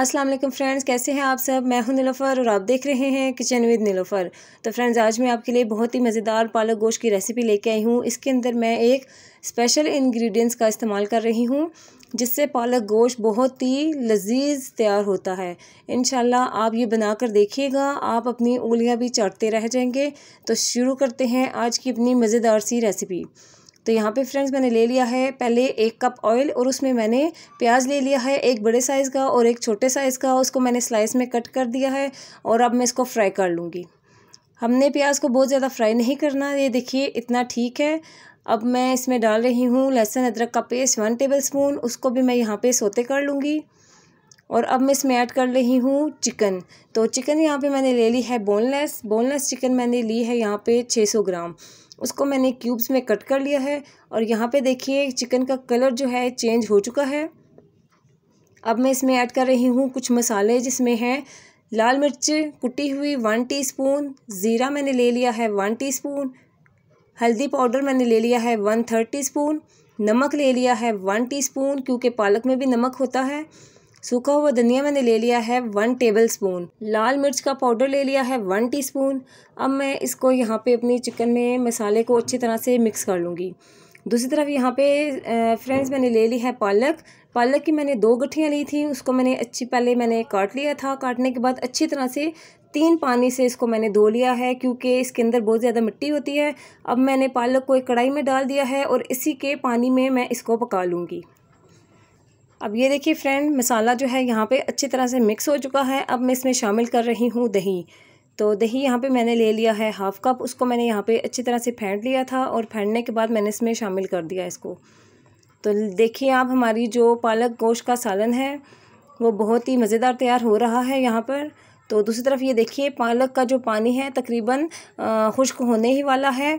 अस्सलाम वालेकुम फ्रेंड्स कैसे हैं आप सब मैं हूं नीलोफर और आप देख रहे हैं किचन विद नीलोफ़र तो फ्रेंड्स आज मैं आपके लिए बहुत ही मज़ेदार पालक गोश्त की रेसिपी लेके आई हूं इसके अंदर मैं एक स्पेशल इंग्रेडिएंट्स का इस्तेमाल कर रही हूं जिससे पालक गोश्त बहुत ही लजीज तैयार होता है इन आप ये बना कर देखिएगा आप अपनी उंगलियाँ भी चाटते रह जाएंगे तो शुरू करते हैं आज की अपनी मज़ेदार सी रेसिपी तो यहाँ पे फ्रेंड्स मैंने ले लिया है पहले एक कप ऑयल और उसमें मैंने प्याज ले लिया है एक बड़े साइज़ का और एक छोटे साइज़ का उसको मैंने स्लाइस में कट कर दिया है और अब मैं इसको फ्राई कर लूँगी हमने प्याज को बहुत ज़्यादा फ्राई नहीं करना ये देखिए इतना ठीक है अब मैं इसमें डाल रही हूँ लहसुन अदरक का पेस्ट वन टेबल स्पून उसको भी मैं यहाँ पे सोते कर लूँगी और अब मैं इसमें ऐड कर रही हूँ चिकन तो चिकन यहाँ पे मैंने ले ली है बोनलेस बोनलेस चिकन मैंने ली है यहाँ पे 600 ग्राम उसको मैंने क्यूब्स में कट कर लिया है और यहाँ पे देखिए चिकन का कलर जो है चेंज हो चुका है अब मैं इसमें ऐड कर रही हूँ कुछ मसाले जिसमें हैं लाल मिर्च कुटी हुई वन टी ज़ीरा मैंने ले लिया है वन टी हल्दी पाउडर मैंने ले लिया है वन थर्ड टी स्पून नमक ले लिया है वन टीस्पून क्योंकि पालक में भी नमक होता है सूखा हुआ धनिया मैंने ले लिया है वन टेबल स्पून लाल मिर्च का पाउडर ले लिया है वन टीस्पून अब मैं इसको यहाँ पे अपनी चिकन में मसाले को अच्छी तरह से मिक्स कर लूँगी दूसरी तरफ यहाँ पे फ्रेंड्स मैंने ले ली है पालक पालक की मैंने दो गठियाँ ली थी उसको मैंने अच्छी पहले मैंने काट लिया था काटने के बाद अच्छी तरह से तीन पानी से इसको मैंने धो लिया है क्योंकि इसके अंदर बहुत ज़्यादा मिट्टी होती है अब मैंने पालक को एक कढ़ाई में डाल दिया है और इसी के पानी में मैं इसको पका लूँगी अब ये देखिए फ्रेंड मसाला जो है यहाँ पे अच्छी तरह से मिक्स हो चुका है अब मैं इसमें शामिल कर रही हूँ दही तो दही यहाँ पे मैंने ले लिया है हाफ़ कप उसको मैंने यहाँ पे अच्छी तरह से फेंट लिया था और फेंटने के बाद मैंने इसमें शामिल कर दिया इसको तो देखिए आप हमारी जो पालक गोश्त का सालन है वो बहुत ही मज़ेदार तैयार हो रहा है यहाँ पर तो दूसरी तरफ ये देखिए पालक का जो पानी है तकरीबन खुश्क होने ही वाला है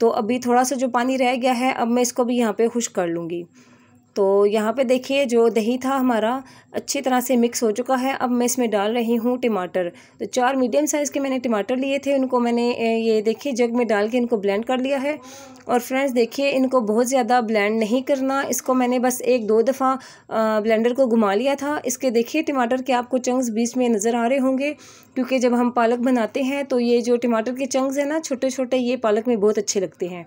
तो अभी थोड़ा सा जो पानी रह गया है अब मैं इसको भी यहाँ पे खुश्क कर लूँगी तो यहाँ पे देखिए जो दही था हमारा अच्छी तरह से मिक्स हो चुका है अब मैं इसमें डाल रही हूँ टमाटर तो चार मीडियम साइज़ के मैंने टमाटर लिए थे उनको मैंने ये देखिए जग में डाल के इनको ब्लेंड कर लिया है और फ्रेंड्स देखिए इनको बहुत ज़्यादा ब्लेंड नहीं करना इसको मैंने बस एक दो दफ़ा ब्लेंडर को घुमा लिया था इसके देखिए टमाटर के आपको चंक्स बीच में नज़र आ रहे होंगे क्योंकि जब हम पालक बनाते हैं तो ये जो टमाटर के चंक्स हैं ना छोटे छोटे ये पालक में बहुत अच्छे लगते हैं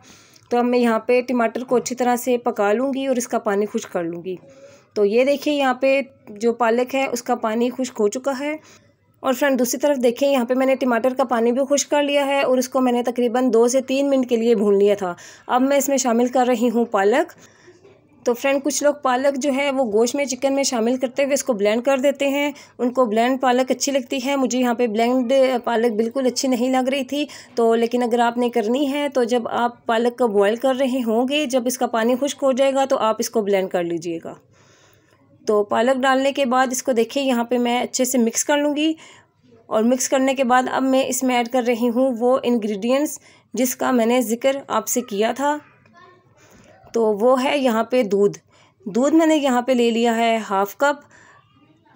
तो अब मैं यहाँ पे टमाटर को अच्छी तरह से पका लूँगी और इसका पानी खुश्क कर लूँगी तो ये देखिए यहाँ पे जो पालक है उसका पानी खुश्क हो चुका है और फ्रेंड दूसरी तरफ देखें यहाँ पे मैंने टमाटर का पानी भी खुश कर लिया है और इसको मैंने तकरीबन दो से तीन मिनट के लिए भून लिया था अब मैं इसमें शामिल कर रही हूँ पालक तो फ्रेंड कुछ लोग पालक जो है वो गोश्त में चिकन में शामिल करते हुए इसको ब्लेंड कर देते हैं उनको ब्लेंड पालक अच्छी लगती है मुझे यहाँ पे ब्लेंड पालक बिल्कुल अच्छी नहीं लग रही थी तो लेकिन अगर आपने करनी है तो जब आप पालक का बॉयल कर रहे होंगे जब इसका पानी खुश्क हो जाएगा तो आप इसको ब्लेंड कर लीजिएगा तो पालक डालने के बाद इसको देखिए यहाँ पर मैं अच्छे से मिक्स कर लूँगी और मिक्स करने के बाद अब मैं इसमें ऐड कर रही हूँ वो इन्ग्रीडियंट्स जिसका मैंने ज़िक्र आपसे किया था तो वो है यहाँ पे दूध दूध मैंने यहाँ पे ले लिया है हाफ़ कप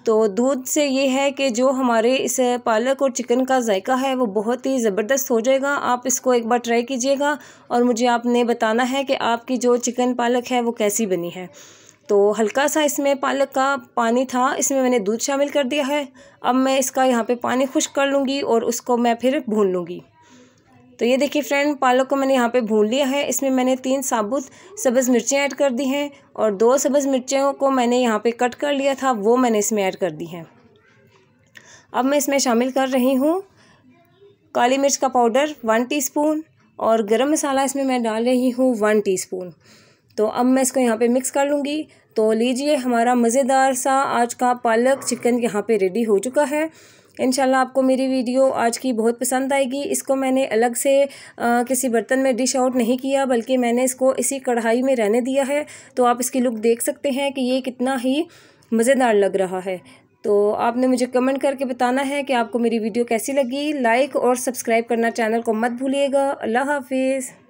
तो दूध से ये है कि जो हमारे इस पालक और चिकन का जायका है वो बहुत ही ज़बरदस्त हो जाएगा आप इसको एक बार ट्राई कीजिएगा और मुझे आपने बताना है कि आपकी जो चिकन पालक है वो कैसी बनी है तो हल्का सा इसमें पालक का पानी था इसमें मैंने दूध शामिल कर दिया है अब मैं इसका यहाँ पे पानी खुश्क कर लूँगी और उसको मैं फिर भून लूँगी तो ये देखिए फ्रेंड पालक को मैंने यहाँ पे भून लिया है इसमें मैंने तीन साबुत सब्ज़ मिर्चें ऐड कर दी हैं और दो सब्ज़ मिर्चों को मैंने यहाँ पे कट कर लिया था वो मैंने इसमें ऐड कर दी हैं अब मैं इसमें शामिल कर रही हूँ काली मिर्च का पाउडर वन टी और गर्म मसाला इसमें मैं डाल रही हूँ वन टी तो अब मैं इसको यहाँ पर मिक्स कर लूँगी तो लीजिए हमारा मज़ेदार सा आज का पालक चिकन यहाँ पर रेडी हो चुका है इनशाला आपको मेरी वीडियो आज की बहुत पसंद आएगी इसको मैंने अलग से आ, किसी बर्तन में डिश आउट नहीं किया बल्कि मैंने इसको इसी कढ़ाई में रहने दिया है तो आप इसकी लुक देख सकते हैं कि ये कितना ही मज़ेदार लग रहा है तो आपने मुझे कमेंट करके बताना है कि आपको मेरी वीडियो कैसी लगी लाइक और सब्सक्राइब करना चैनल को मत भूलिएगा अल्लाह हाफिज़